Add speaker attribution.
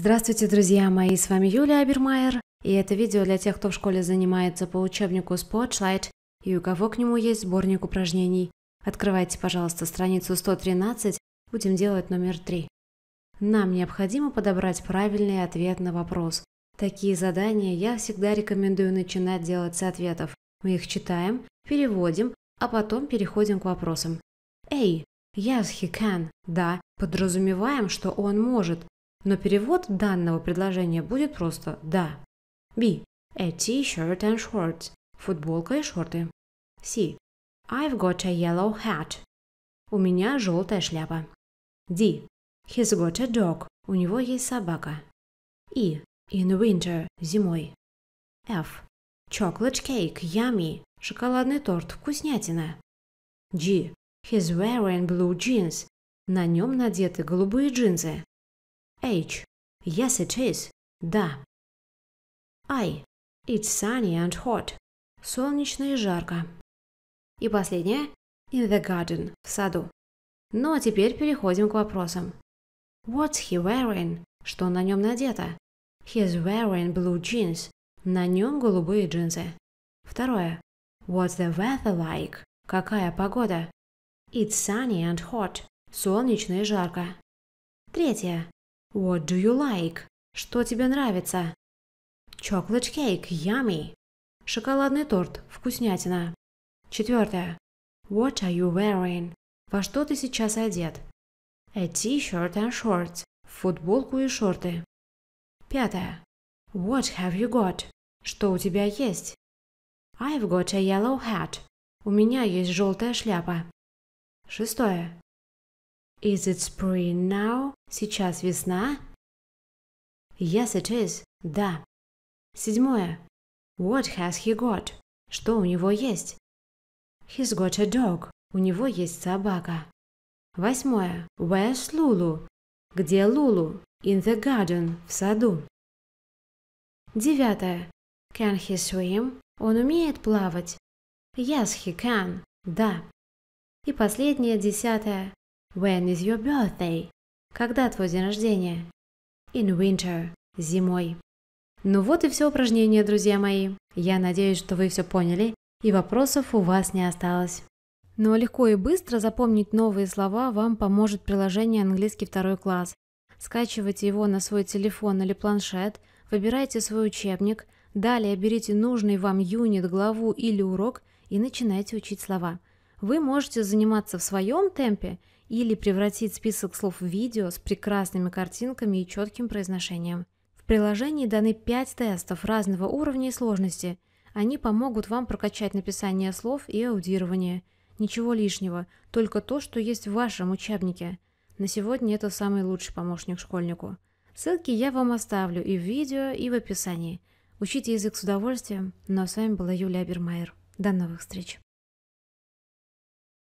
Speaker 1: Здравствуйте, друзья мои, с вами Юлия Абермайер, и это видео для тех, кто в школе занимается по учебнику Spotlight и у кого к нему есть сборник упражнений. Открывайте, пожалуйста, страницу 113, будем делать номер 3. Нам необходимо подобрать правильный ответ на вопрос. Такие задания я всегда рекомендую начинать делать с ответов. Мы их читаем, переводим, а потом переходим к вопросам. Эй, yes, he can. Да, подразумеваем, что он может. Но перевод данного предложения будет просто «да». B. A t-shirt and shorts. Футболка и шорты. C. I've got a yellow hat. У меня желтая шляпа. D. He's got a dog. У него есть собака. E. In winter. Зимой. F. Chocolate cake. Yummy. Шоколадный торт. Вкуснятина. G. He's wearing blue jeans. На нем надеты голубые джинсы. H. Yes, it is. Да. I. It's sunny and hot. Солнечно и жарко. И последнее. In the garden. В саду. Ну а теперь переходим к вопросам. What's he wearing? Что на нем надето? He's wearing blue jeans. На нем голубые джинсы. Второе. What's the weather like? Какая погода? It's sunny and hot. Солнечно и жарко. Третье. What do you like? Что тебе нравится? Chocolate cake, yummy. Шоколадный торт, вкуснятина. Четвертое. What are you wearing? Во что ты сейчас одет? A t-shirt and shorts. Футболку и шорты. Пятое. What have you got? Что у тебя есть? I've got a yellow hat. У меня есть желтая шляпа. Шестое. Is it spring now? Сейчас весна? Yes, it is. Да. Седьмое. What has he got? Что у него есть? He's got a dog. У него есть собака. Восьмое. Where's Lulu? Где Лулу? In the garden. В саду. Девятое. Can he swim? Он умеет плавать? Yes, he can. Да. И последнее, десятое. When is your birthday? Когда твой день рождения? In winter. Зимой. Ну вот и все упражнение, друзья мои. Я надеюсь, что вы все поняли и вопросов у вас не осталось. Но ну а легко и быстро запомнить новые слова вам поможет приложение «Английский второй класс». Скачивайте его на свой телефон или планшет, выбирайте свой учебник, далее берите нужный вам юнит, главу или урок и начинайте учить слова. Вы можете заниматься в своем темпе или превратить список слов в видео с прекрасными картинками и четким произношением. В приложении даны 5 тестов разного уровня и сложности. Они помогут вам прокачать написание слов и аудирование. Ничего лишнего, только то, что есть в вашем учебнике. На сегодня это самый лучший помощник школьнику. Ссылки я вам оставлю и в видео, и в описании. Учите язык с удовольствием. Ну а с вами была Юлия Бермайер. До новых встреч!